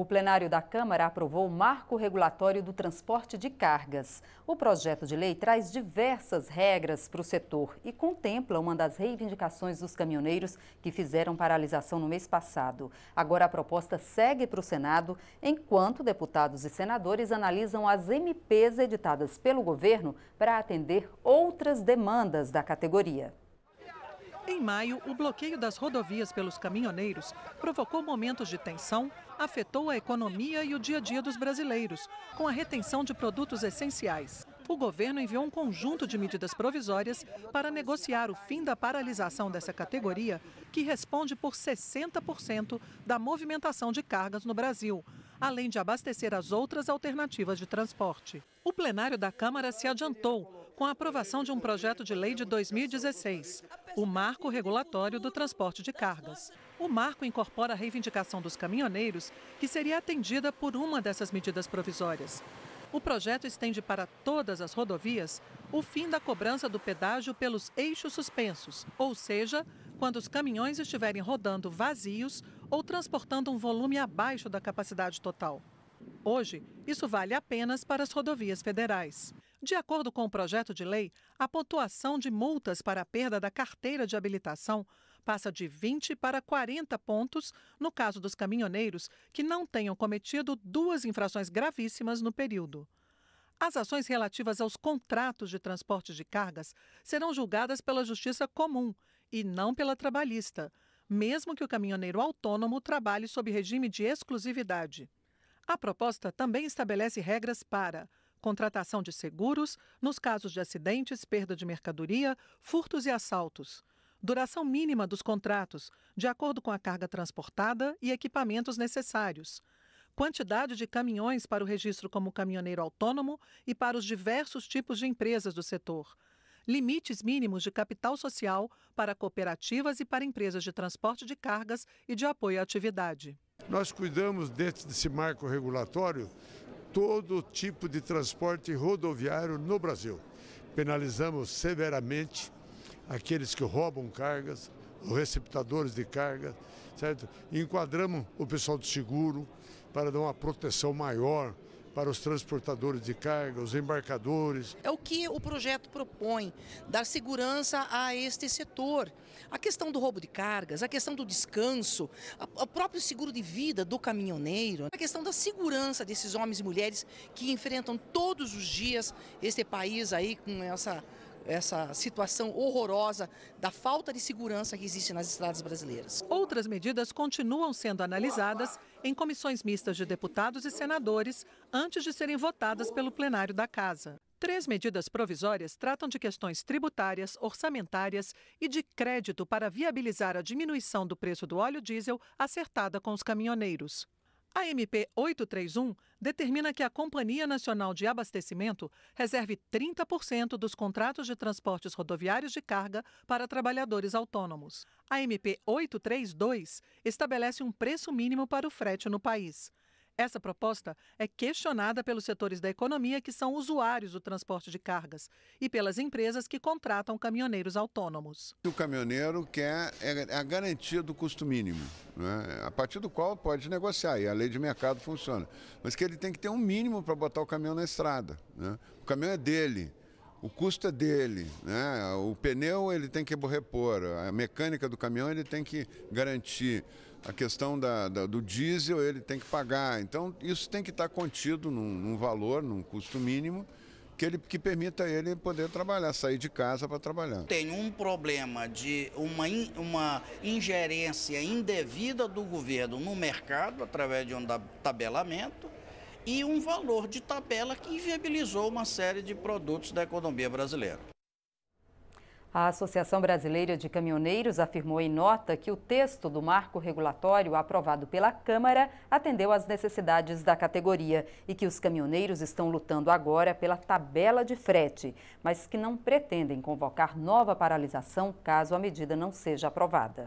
O plenário da Câmara aprovou o marco regulatório do transporte de cargas. O projeto de lei traz diversas regras para o setor e contempla uma das reivindicações dos caminhoneiros que fizeram paralisação no mês passado. Agora a proposta segue para o Senado, enquanto deputados e senadores analisam as MPs editadas pelo governo para atender outras demandas da categoria. Em maio, o bloqueio das rodovias pelos caminhoneiros provocou momentos de tensão, afetou a economia e o dia a dia dos brasileiros, com a retenção de produtos essenciais. O governo enviou um conjunto de medidas provisórias para negociar o fim da paralisação dessa categoria, que responde por 60% da movimentação de cargas no Brasil, além de abastecer as outras alternativas de transporte. O plenário da Câmara se adiantou com a aprovação de um projeto de lei de 2016, o Marco Regulatório do Transporte de Cargas. O marco incorpora a reivindicação dos caminhoneiros, que seria atendida por uma dessas medidas provisórias. O projeto estende para todas as rodovias o fim da cobrança do pedágio pelos eixos suspensos, ou seja, quando os caminhões estiverem rodando vazios ou transportando um volume abaixo da capacidade total. Hoje, isso vale apenas para as rodovias federais. De acordo com o projeto de lei, a pontuação de multas para a perda da carteira de habilitação passa de 20 para 40 pontos no caso dos caminhoneiros que não tenham cometido duas infrações gravíssimas no período. As ações relativas aos contratos de transporte de cargas serão julgadas pela Justiça Comum e não pela trabalhista, mesmo que o caminhoneiro autônomo trabalhe sob regime de exclusividade. A proposta também estabelece regras para contratação de seguros nos casos de acidentes, perda de mercadoria, furtos e assaltos. Duração mínima dos contratos, de acordo com a carga transportada e equipamentos necessários. Quantidade de caminhões para o registro como caminhoneiro autônomo e para os diversos tipos de empresas do setor. Limites mínimos de capital social para cooperativas e para empresas de transporte de cargas e de apoio à atividade. Nós cuidamos, dentro desse marco regulatório, todo tipo de transporte rodoviário no Brasil. Penalizamos severamente aqueles que roubam cargas, os receptadores de carga, certo? enquadramos o pessoal do seguro para dar uma proteção maior para os transportadores de carga, os embarcadores. É o que o projeto propõe, dar segurança a este setor. A questão do roubo de cargas, a questão do descanso, o próprio seguro de vida do caminhoneiro, a questão da segurança desses homens e mulheres que enfrentam todos os dias este país aí com essa essa situação horrorosa da falta de segurança que existe nas estradas brasileiras. Outras medidas continuam sendo analisadas em comissões mistas de deputados e senadores antes de serem votadas pelo plenário da Casa. Três medidas provisórias tratam de questões tributárias, orçamentárias e de crédito para viabilizar a diminuição do preço do óleo diesel acertada com os caminhoneiros. A MP 831 determina que a Companhia Nacional de Abastecimento reserve 30% dos contratos de transportes rodoviários de carga para trabalhadores autônomos. A MP 832 estabelece um preço mínimo para o frete no país. Essa proposta é questionada pelos setores da economia que são usuários do transporte de cargas e pelas empresas que contratam caminhoneiros autônomos. O caminhoneiro quer a é, é garantia do custo mínimo, né? a partir do qual pode negociar, e a lei de mercado funciona. Mas que ele tem que ter um mínimo para botar o caminhão na estrada. Né? O caminhão é dele, o custo é dele, né? O pneu ele tem que repor, a mecânica do caminhão ele tem que garantir a questão da, da, do diesel ele tem que pagar. Então, isso tem que estar contido num, num valor, num custo mínimo, que, ele, que permita ele poder trabalhar, sair de casa para trabalhar. Tem um problema de uma, in, uma ingerência indevida do governo no mercado, através de um tabelamento, e um valor de tabela que inviabilizou uma série de produtos da economia brasileira. A Associação Brasileira de Caminhoneiros afirmou em nota que o texto do marco regulatório aprovado pela Câmara atendeu às necessidades da categoria e que os caminhoneiros estão lutando agora pela tabela de frete, mas que não pretendem convocar nova paralisação caso a medida não seja aprovada.